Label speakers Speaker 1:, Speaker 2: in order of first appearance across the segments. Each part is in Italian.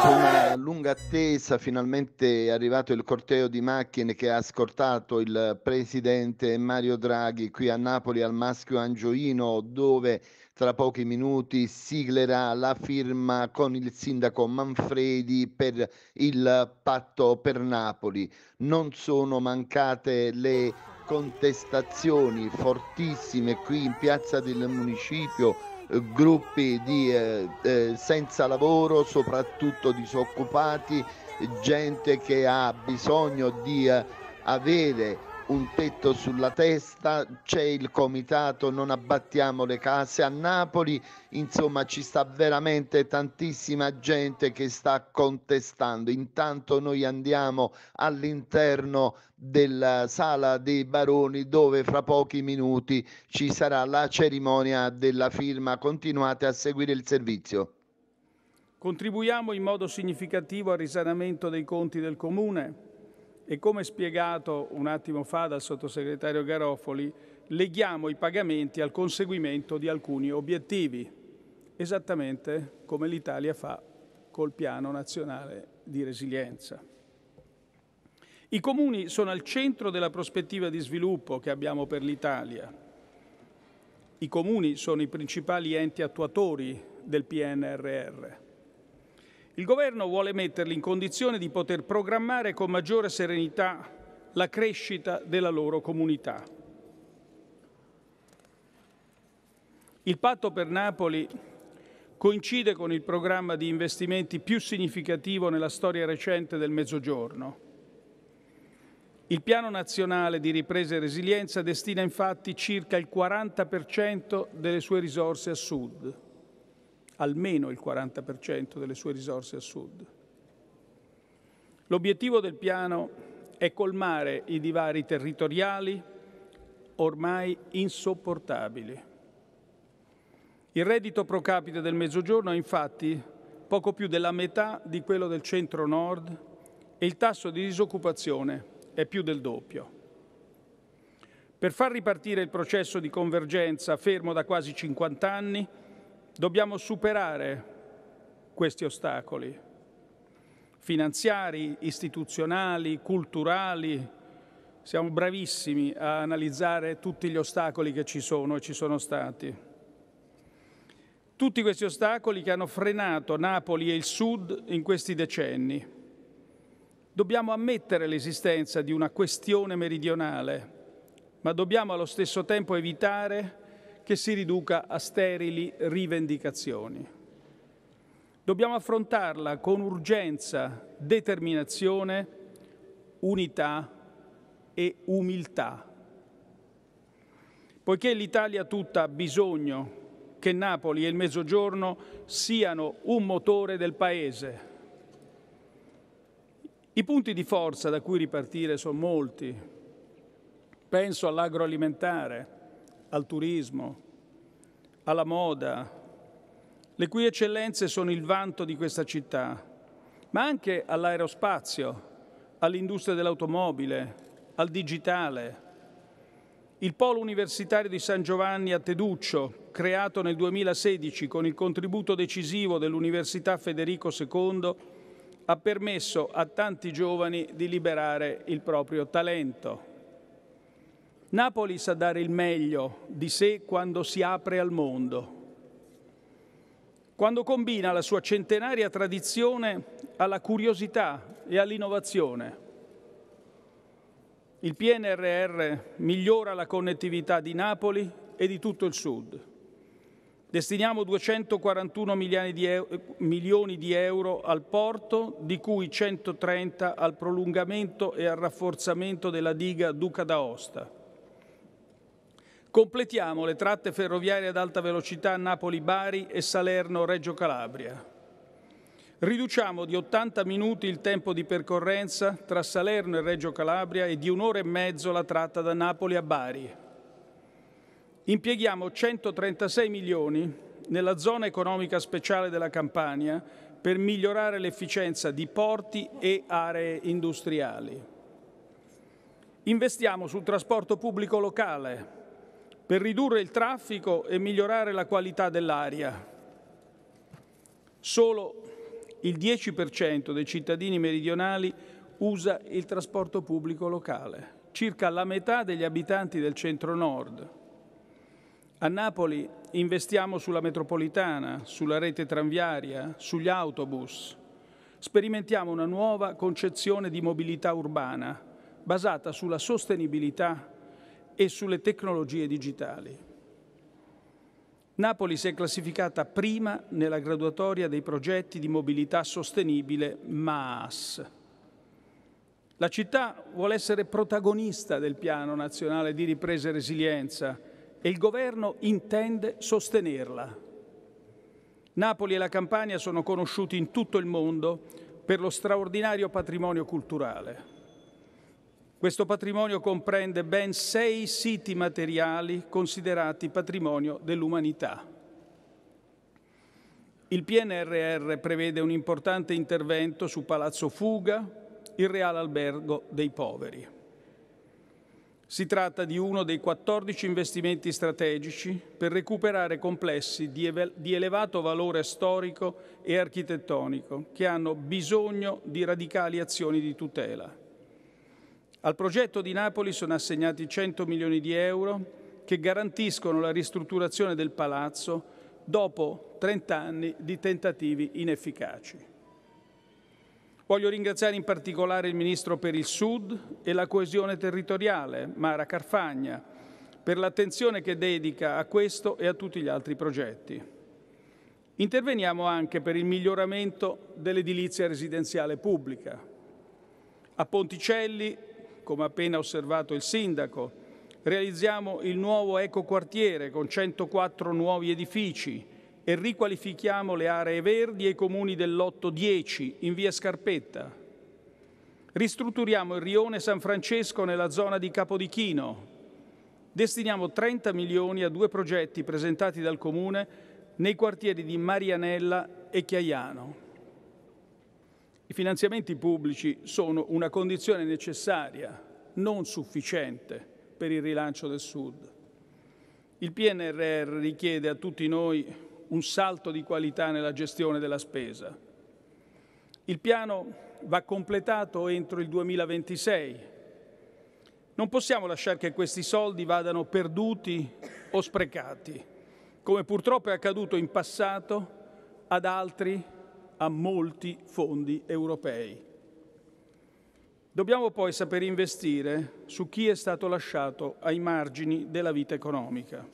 Speaker 1: Dopo ah. una lunga attesa, finalmente è arrivato il corteo di macchine che ha scortato il presidente Mario Draghi qui a Napoli al Maschio Angioino, dove tra pochi minuti siglerà la firma con il sindaco Manfredi per il patto per Napoli. Non sono mancate le contestazioni fortissime qui in piazza del municipio gruppi di, eh, eh, senza lavoro, soprattutto disoccupati, gente che ha bisogno di eh, avere un tetto sulla testa, c'è il comitato Non abbattiamo le case a Napoli, insomma ci sta veramente tantissima gente che sta contestando. Intanto noi andiamo all'interno della eh, sala dei baroni dove fra pochi minuti ci sarà la cerimonia della firma. Continuate a seguire il servizio.
Speaker 2: Contribuiamo in modo significativo al risanamento dei conti del Comune e come spiegato un attimo fa dal sottosegretario Garofoli, leghiamo i pagamenti al conseguimento di alcuni obiettivi, esattamente come l'Italia fa col piano nazionale di resilienza. I comuni sono al centro della prospettiva di sviluppo che abbiamo per l'Italia. I comuni sono i principali enti attuatori del PNRR. Il Governo vuole metterli in condizione di poter programmare con maggiore serenità la crescita della loro comunità. Il patto per Napoli coincide con il programma di investimenti più significativo nella storia recente del Mezzogiorno. Il Piano Nazionale di Ripresa e Resilienza destina infatti circa il 40% delle sue risorse a Sud almeno il 40% delle sue risorse a sud. L'obiettivo del piano è colmare i divari territoriali ormai insopportabili. Il reddito pro capite del Mezzogiorno è infatti poco più della metà di quello del centro-nord e il tasso di disoccupazione è più del doppio. Per far ripartire il processo di convergenza fermo da quasi 50 anni, Dobbiamo superare questi ostacoli finanziari, istituzionali, culturali. Siamo bravissimi a analizzare tutti gli ostacoli che ci sono e ci sono stati. Tutti questi ostacoli che hanno frenato Napoli e il Sud in questi decenni. Dobbiamo ammettere l'esistenza di una questione meridionale, ma dobbiamo allo stesso tempo evitare che si riduca a sterili rivendicazioni. Dobbiamo affrontarla con urgenza, determinazione, unità e umiltà. Poiché l'Italia tutta ha bisogno che Napoli e il Mezzogiorno siano un motore del Paese. I punti di forza da cui ripartire sono molti. Penso all'agroalimentare, al turismo, alla moda, le cui eccellenze sono il vanto di questa città, ma anche all'aerospazio, all'industria dell'automobile, al digitale. Il polo universitario di San Giovanni a Teduccio, creato nel 2016 con il contributo decisivo dell'Università Federico II, ha permesso a tanti giovani di liberare il proprio talento. Napoli sa dare il meglio di sé quando si apre al mondo, quando combina la sua centenaria tradizione alla curiosità e all'innovazione. Il PNRR migliora la connettività di Napoli e di tutto il Sud. Destiniamo 241 milioni di, euro, milioni di euro al porto, di cui 130 al prolungamento e al rafforzamento della diga Duca d'Aosta. Completiamo le tratte ferroviarie ad alta velocità Napoli-Bari e Salerno-Reggio Calabria. Riduciamo di 80 minuti il tempo di percorrenza tra Salerno e Reggio Calabria e di un'ora e mezzo la tratta da Napoli a Bari. Impieghiamo 136 milioni nella zona economica speciale della Campania per migliorare l'efficienza di porti e aree industriali. Investiamo sul trasporto pubblico locale per ridurre il traffico e migliorare la qualità dell'aria. Solo il 10% dei cittadini meridionali usa il trasporto pubblico locale, circa la metà degli abitanti del centro-nord. A Napoli investiamo sulla metropolitana, sulla rete tranviaria, sugli autobus. Sperimentiamo una nuova concezione di mobilità urbana basata sulla sostenibilità e sulle tecnologie digitali. Napoli si è classificata prima nella graduatoria dei progetti di mobilità sostenibile MAAS. La città vuole essere protagonista del Piano Nazionale di Ripresa e Resilienza e il governo intende sostenerla. Napoli e la Campania sono conosciuti in tutto il mondo per lo straordinario patrimonio culturale. Questo patrimonio comprende ben sei siti materiali considerati patrimonio dell'umanità. Il PNRR prevede un importante intervento su Palazzo Fuga, il Reale Albergo dei Poveri. Si tratta di uno dei 14 investimenti strategici per recuperare complessi di elevato valore storico e architettonico che hanno bisogno di radicali azioni di tutela. Al progetto di Napoli sono assegnati 100 milioni di euro che garantiscono la ristrutturazione del palazzo dopo 30 anni di tentativi inefficaci. Voglio ringraziare in particolare il Ministro per il Sud e la coesione territoriale, Mara Carfagna, per l'attenzione che dedica a questo e a tutti gli altri progetti. Interveniamo anche per il miglioramento dell'edilizia residenziale pubblica. A Ponticelli come appena osservato il Sindaco. Realizziamo il nuovo ecoquartiere con 104 nuovi edifici e riqualifichiamo le aree verdi e i comuni dell'Otto 10 in via Scarpetta. Ristrutturiamo il rione San Francesco nella zona di Capodichino. Destiniamo 30 milioni a due progetti presentati dal Comune nei quartieri di Marianella e Chiaiano. I finanziamenti pubblici sono una condizione necessaria, non sufficiente, per il rilancio del Sud. Il PNRR richiede a tutti noi un salto di qualità nella gestione della spesa. Il piano va completato entro il 2026. Non possiamo lasciare che questi soldi vadano perduti o sprecati, come purtroppo è accaduto in passato ad altri a molti fondi europei. Dobbiamo poi saper investire su chi è stato lasciato ai margini della vita economica.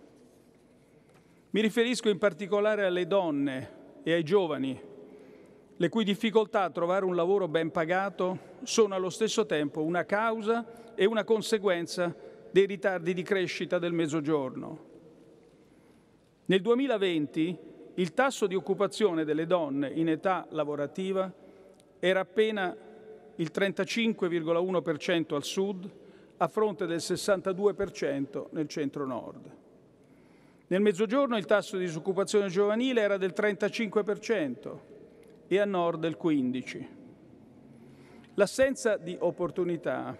Speaker 2: Mi riferisco in particolare alle donne e ai giovani, le cui difficoltà a trovare un lavoro ben pagato sono allo stesso tempo una causa e una conseguenza dei ritardi di crescita del Mezzogiorno. Nel 2020 il tasso di occupazione delle donne in età lavorativa era appena il 35,1% al sud, a fronte del 62% nel centro-nord. Nel mezzogiorno il tasso di disoccupazione giovanile era del 35% e a nord del 15%. L'assenza di opportunità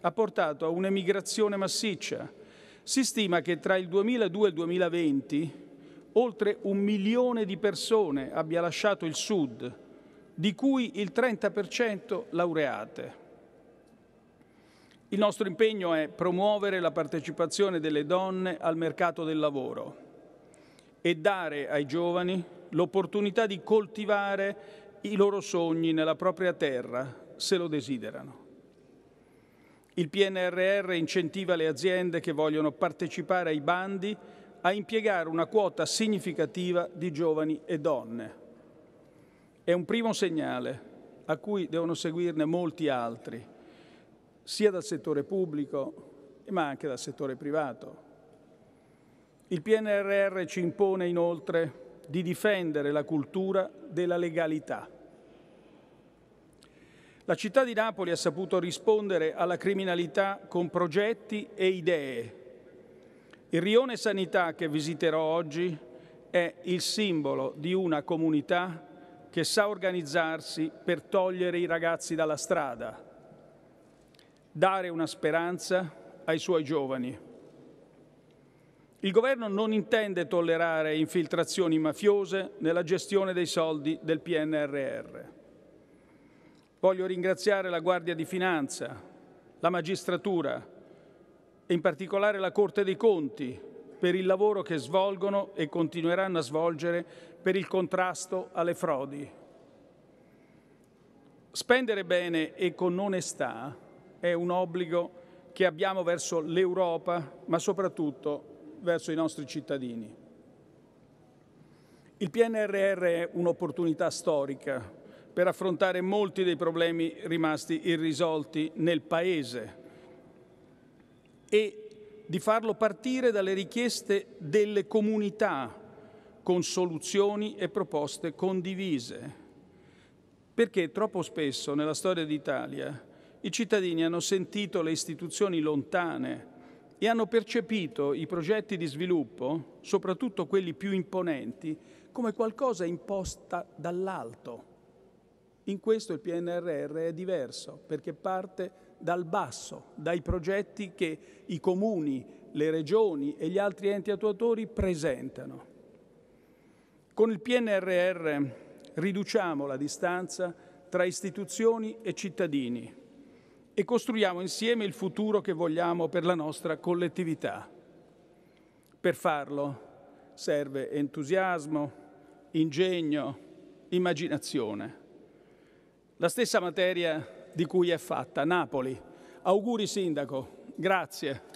Speaker 2: ha portato a un'emigrazione massiccia. Si stima che tra il 2002 e il 2020 oltre un milione di persone abbia lasciato il Sud, di cui il 30% laureate. Il nostro impegno è promuovere la partecipazione delle donne al mercato del lavoro e dare ai giovani l'opportunità di coltivare i loro sogni nella propria terra, se lo desiderano. Il PNRR incentiva le aziende che vogliono partecipare ai bandi a impiegare una quota significativa di giovani e donne. È un primo segnale a cui devono seguirne molti altri, sia dal settore pubblico ma anche dal settore privato. Il PNRR ci impone inoltre di difendere la cultura della legalità. La città di Napoli ha saputo rispondere alla criminalità con progetti e idee il rione Sanità che visiterò oggi è il simbolo di una comunità che sa organizzarsi per togliere i ragazzi dalla strada, dare una speranza ai suoi giovani. Il governo non intende tollerare infiltrazioni mafiose nella gestione dei soldi del PNRR. Voglio ringraziare la Guardia di Finanza, la magistratura, in particolare la Corte dei Conti, per il lavoro che svolgono e continueranno a svolgere per il contrasto alle frodi. Spendere bene e con onestà è un obbligo che abbiamo verso l'Europa, ma soprattutto verso i nostri cittadini. Il PNRR è un'opportunità storica per affrontare molti dei problemi rimasti irrisolti nel Paese e di farlo partire dalle richieste delle comunità con soluzioni e proposte condivise. Perché troppo spesso nella storia d'Italia i cittadini hanno sentito le istituzioni lontane e hanno percepito i progetti di sviluppo, soprattutto quelli più imponenti, come qualcosa imposta dall'alto. In questo il PNRR è diverso perché parte dal basso, dai progetti che i comuni, le regioni e gli altri enti attuatori presentano. Con il PNRR riduciamo la distanza tra istituzioni e cittadini e costruiamo insieme il futuro che vogliamo per la nostra collettività. Per farlo serve entusiasmo, ingegno, immaginazione. La stessa materia di cui è fatta. Napoli. Auguri Sindaco, grazie.